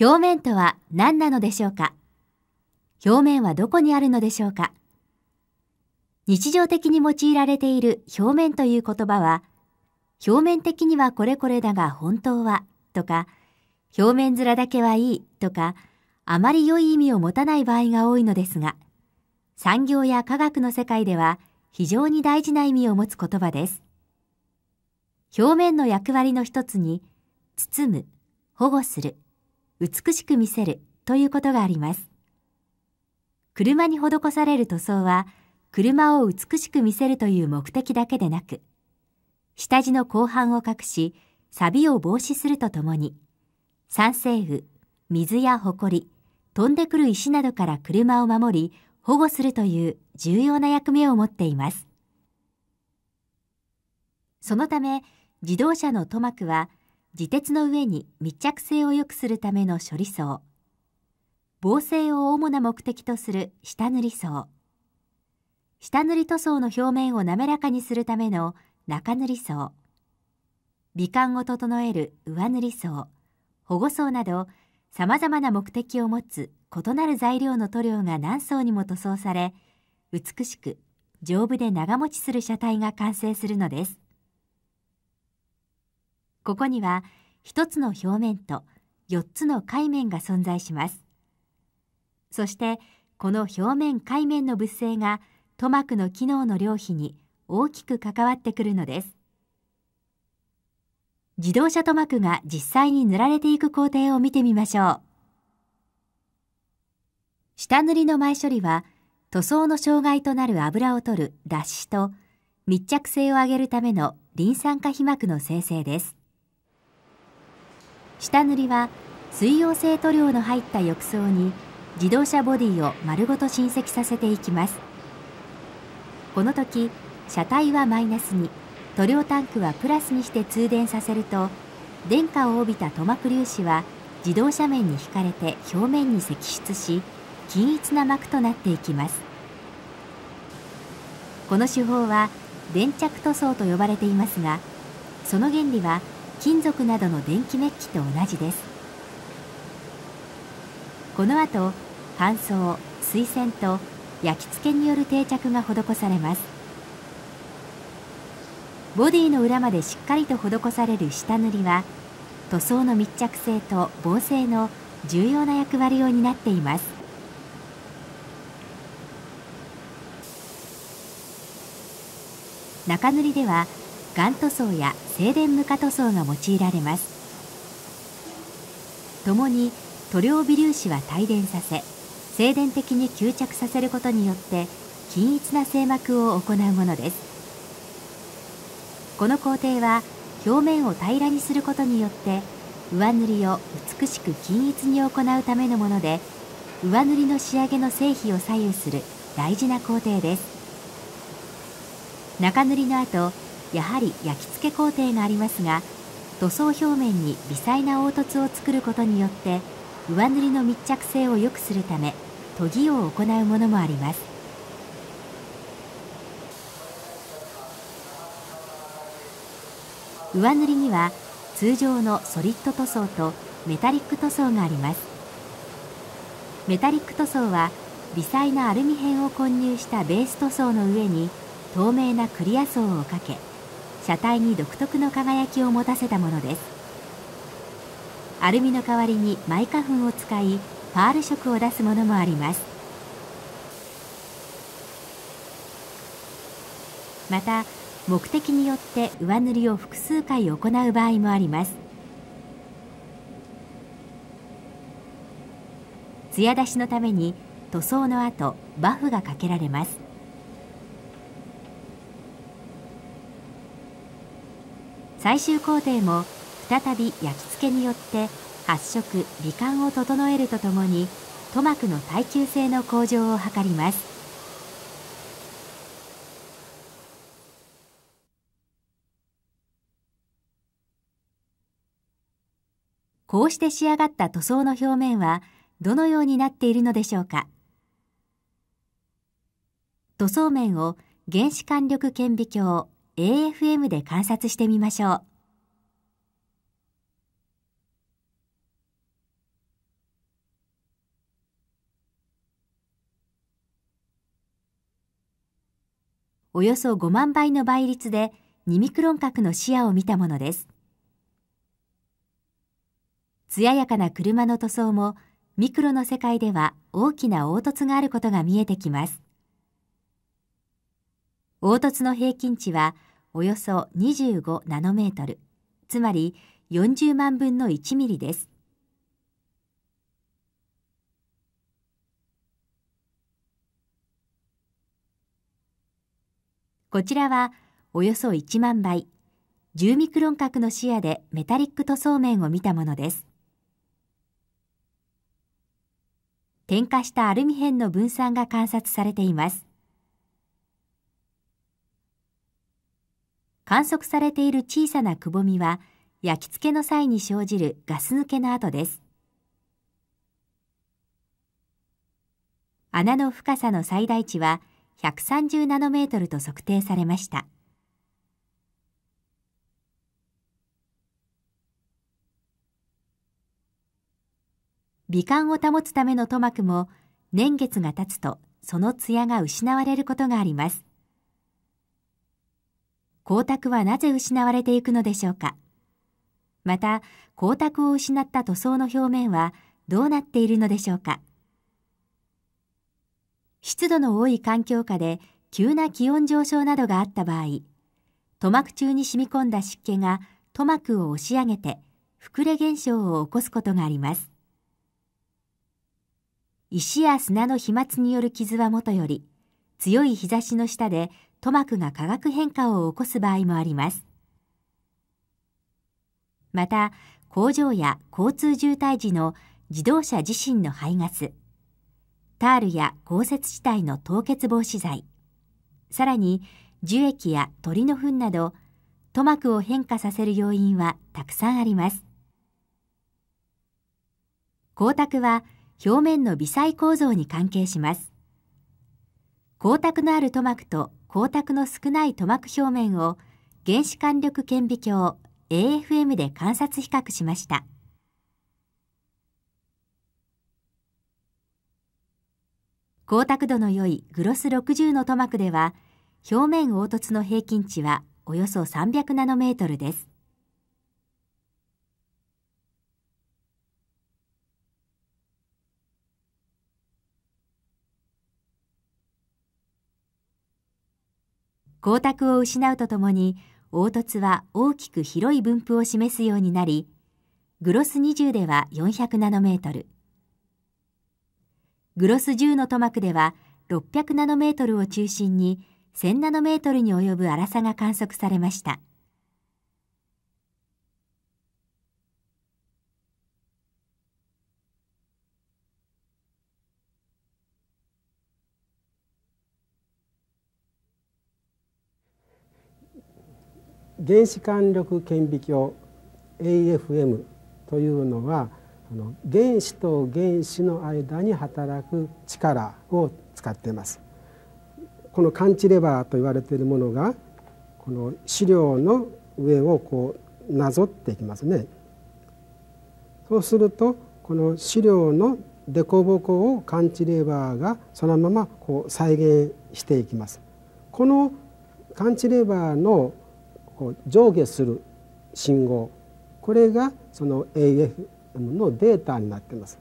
表面とは何なのでしょうか表面はどこにあるのでしょうか日常的に用いられている表面という言葉は、表面的にはこれこれだが本当はとか、表面面だけはいいとか、あまり良い意味を持たない場合が多いのですが、産業や科学の世界では非常に大事な意味を持つ言葉です。表面の役割の一つに、包む、保護する、美しく見せるということがあります。車に施される塗装は、車を美しく見せるという目的だけでなく、下地の後半を隠し、錆を防止するとともに、酸性雨、水や埃、飛んでくる石などから車を守り、保護するという重要な役目を持っています。そのため、自動車の塗膜は、自鉄の上に密着性を良くするための処理層防性を主な目的とする下塗り層下塗り塗装の表面を滑らかにするための中塗り層美観を整える上塗り層保護層などさまざまな目的を持つ異なる材料の塗料が何層にも塗装され美しく丈夫で長持ちする車体が完成するのですここには一つの表面と四つの界面が存在しますそしてこの表面界面の物性が塗膜の機能の量比に大きく関わってくるのです自動車塗膜が実際に塗られていく工程を見てみましょう下塗りの前処理は塗装の障害となる油を取る脱脂と密着性を上げるためのリン酸化皮膜の生成です下塗りは水溶性塗料の入った浴槽に自動車ボディを丸ごと浸積させていきますこの時車体はマイナスに塗料タンクはプラスにして通電させると電荷を帯びた塗膜粒子は自動車面に引かれて表面に析出し均一な膜となっていきますこの手法は電着塗装と呼ばれていますがその原理は金属などの電気メッキと同じですこの後乾燥水洗と焼き付けによる定着が施されますボディの裏までしっかりと施される下塗りは塗装の密着性と防性の重要な役割を担っています中塗りでは岩塗装や静電無化塗装が用いられますともに塗料微粒子は帯電させ静電的に吸着させることによって均一な静膜を行うものですこの工程は表面を平らにすることによって上塗りを美しく均一に行うためのもので上塗りの仕上げの成否を左右する大事な工程です中塗りの後やはり焼き付け工程がありますが塗装表面に微細な凹凸を作ることによって上塗りの密着性を良くするため研ぎを行うものもあります上塗りには通常のソリッド塗装とメタリック塗装がありますメタリック塗装は微細なアルミ片を混入したベース塗装の上に透明なクリア層をかけ車体に独特の輝きを持たせたものですアルミの代わりにマイ花粉を使いパール色を出すものもありますまた目的によって上塗りを複数回行う場合もあります艶出しのために塗装の後バフがかけられます最終工程も再び焼き付けによって発色美観を整えるとともに塗膜の耐久性の向上を図りますこうして仕上がった塗装の表面はどのようになっているのでしょうか塗装面を原子管力顕微鏡 AFM で観察してみましょう。およそ5万倍の倍率で2ミクロン角の視野を見たものです。艶やかな車の塗装もミクロの世界では大きな凹凸があることが見えてきます。凹凸の平均値はおよそ25ナノメートル、つまり40万分の1ミリです。こちらはおよそ1万倍、10ミクロン角の視野でメタリック塗装面を見たものです。点火したアルミ片の分散が観察されています。観測されている小さなくぼみは焼き付けの際に生じるガス抜けの跡です穴の深さの最大値は130ナノメートルと測定されました美観を保つための塗膜も年月が経つとその艶が失われることがあります光沢はなぜ失われていくのでしょうかまた光沢を失った塗装の表面はどうなっているのでしょうか湿度の多い環境下で急な気温上昇などがあった場合塗膜中に染み込んだ湿気が塗膜を押し上げて膨れ現象を起こすことがあります石や砂の飛沫による傷はもとより強い日差しの下で塗膜が化学変化を起こす場合もあります。また、工場や交通渋滞時の自動車自身の排ガス、タールや豪雪地帯の凍結防止剤、さらに樹液や鳥の糞など、塗膜を変化させる要因はたくさんあります。光沢は表面の微細構造に関係します。光沢のある塗膜と光沢の少ない塗膜表面を原子間力顕微鏡 AFM で観察比較しました。光沢度の良いグロス60の塗膜では表面凹凸の平均値はおよそ300ナノメートルです。光沢を失うとともに、凹凸は大きく広い分布を示すようになり、グロス20では400ナノメートル、グロス10の塗膜では600ナノメートルを中心に1000ナノメートルに及ぶ粗さが観測されました。原子間力顕微鏡 AFM というのは原子と原子の間に働く力を使っていますこの感知レバーと言われているものがこの資料の上をこうなぞっていきますねそうするとこの資料の凸凹を感知レバーがそのままこう再現していきますこの感知レバーのこう上下する信号これがその AFM のデータになってます。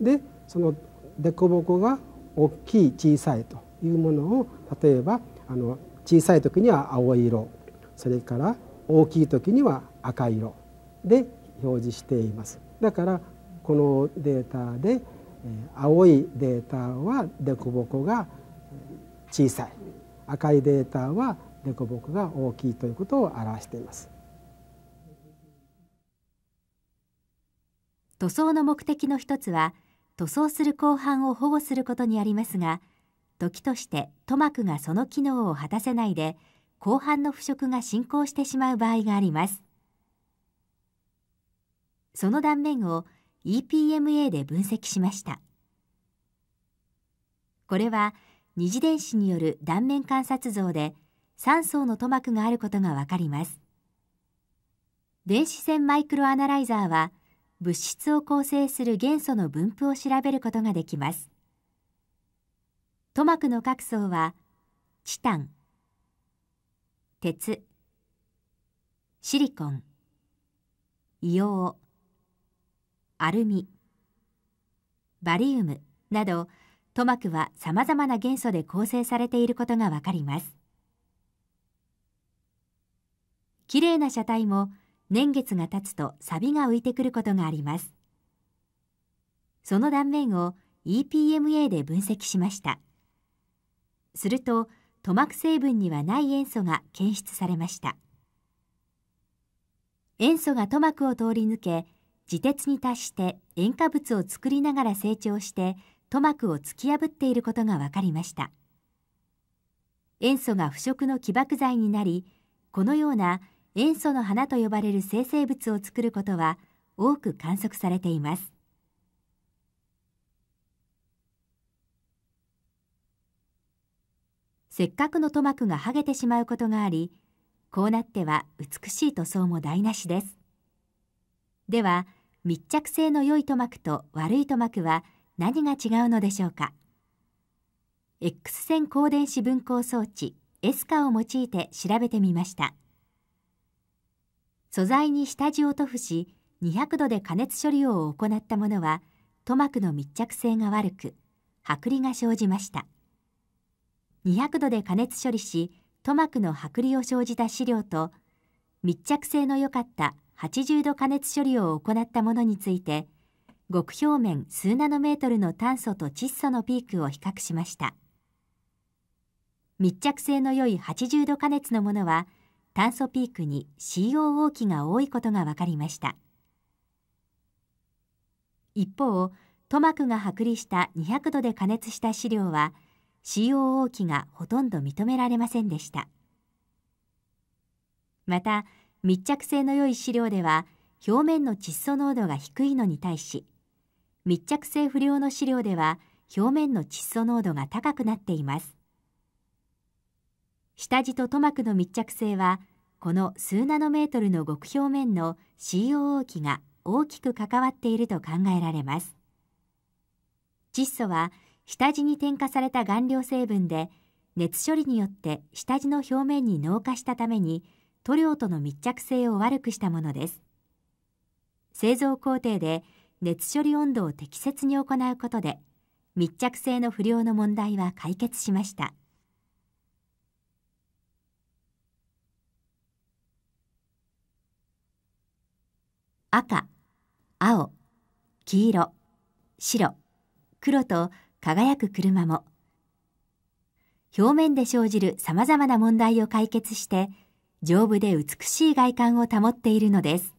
でその凸凹が大きい小さいというものを例えばあの小さい時には青色それから大きい時には赤色で表示しています。だからこのデータで青いデータは凸凹が小さい赤いデータは凸凹が大きいということを表しています。塗装の目的の一つは塗装する鋼板を保護することにありますが時として塗膜がその機能を果たせないで鋼板の腐食が進行してしまう場合がありますその断面を EPMA で分析しましたこれは二次電子による断面観察像で3層の塗膜があることがわかります。電子線マイクロアナライザーは、物質を構成する元素の分布を調べることができます。塗膜の各層は、チタン、鉄、シリコン、硫黄、アルミ、バリウムなど、塗膜は様々な元素で構成されていることがわかります。綺麗な車体も年月が経つと錆が浮いてくることがありますその断面を EPMA で分析しましたすると塗膜成分にはない塩素が検出されました塩素が塗膜を通り抜け自鉄に達して塩化物を作りながら成長して塗膜を突き破っていることが分かりました塩素が腐食の起爆剤になりこのような塩素の花と呼ばれる生成物を作ることは多く観測されています。せっかくの塗膜が剥げてしまうことがあり、こうなっては美しい塗装も台無しです。では、密着性の良い塗膜と悪い塗膜は何が違うのでしょうか。X 線光電子分光装置エスカを用いて調べてみました。素材に下地を塗布し200度で加熱処理を行ったものは塗膜の密着性が悪く剥離が生じました200度で加熱処理し塗膜の剥離を生じた資料と密着性の良かった80度加熱処理を行ったものについて極表面数ナノメートルの炭素と窒素のピークを比較しました密着性の良い80度加熱のものは炭素ピークに COO 機が多いことが分かりました一方塗膜が剥離した200度で加熱した資料は COO 機がほとんど認められませんでしたまた密着性の良い資料では表面の窒素濃度が低いのに対し密着性不良の資料では表面の窒素濃度が高くなっています下地と塗膜の密着性はこの数ナノメートルの極表面の COO 期が大きく関わっていると考えられます窒素は下地に添加された顔料成分で熱処理によって下地の表面に濃化したために塗料との密着性を悪くしたものです製造工程で熱処理温度を適切に行うことで密着性の不良の問題は解決しました。赤青黄色白黒と輝く車も表面で生じるさまざまな問題を解決して丈夫で美しい外観を保っているのです。